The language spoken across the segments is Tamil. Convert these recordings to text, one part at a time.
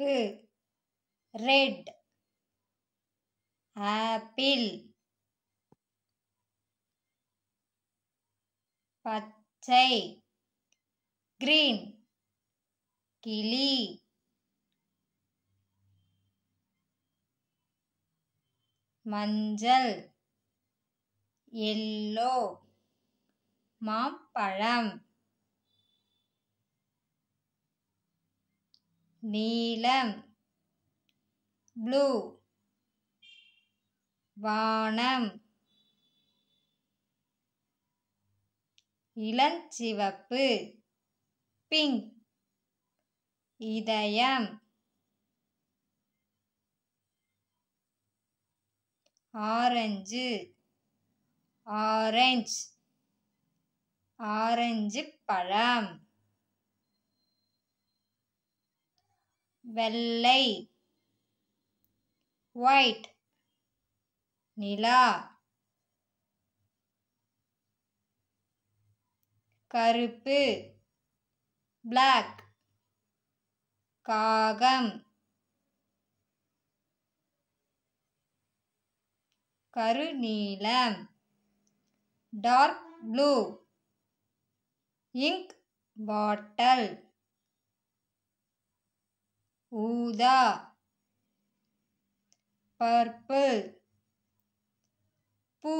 கருப்பு ரெட் ஆப்பிள் பச்சை கிரீன் கிளி மஞ்சள் எல்லோ மாம்பழம் நீலம் ப்ளூ வானம் இளஞ்சிவப்பு பிங்க் இதயம் ஆரஞ்சு ஆரஞ்சு ஆரஞ்சு பழம் வெள்ளை ஒயிட் நிலா கருப்பு பிளாக் காகம் கருநீலம் டார்க் ப்ளூ இங்க் பாட்டல் ஊதா பர்பிள் பூ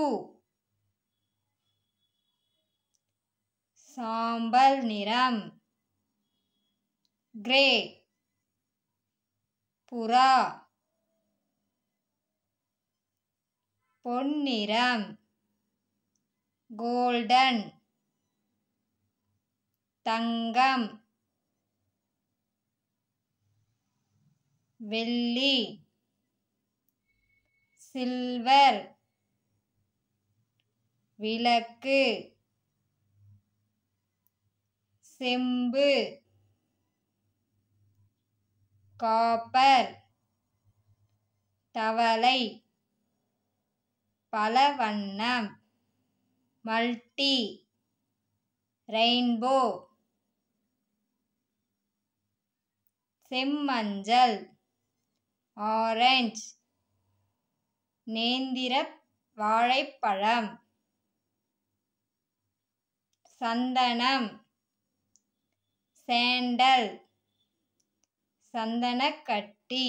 சாம்பல் நிறம் கிரே புறா பொன்னிறம் கோல்டன் தங்கம் வெள்ளி சில்வர் விளக்கு செம்பு காப்பர் தவளை பலவண்ணம் மல்டி ரெயின்போ செம்மஞ்சள் ஆரஞ்ச் நேந்திர வாழைப்பழம் சந்தனம் சேண்டல் சந்தனக்கட்டி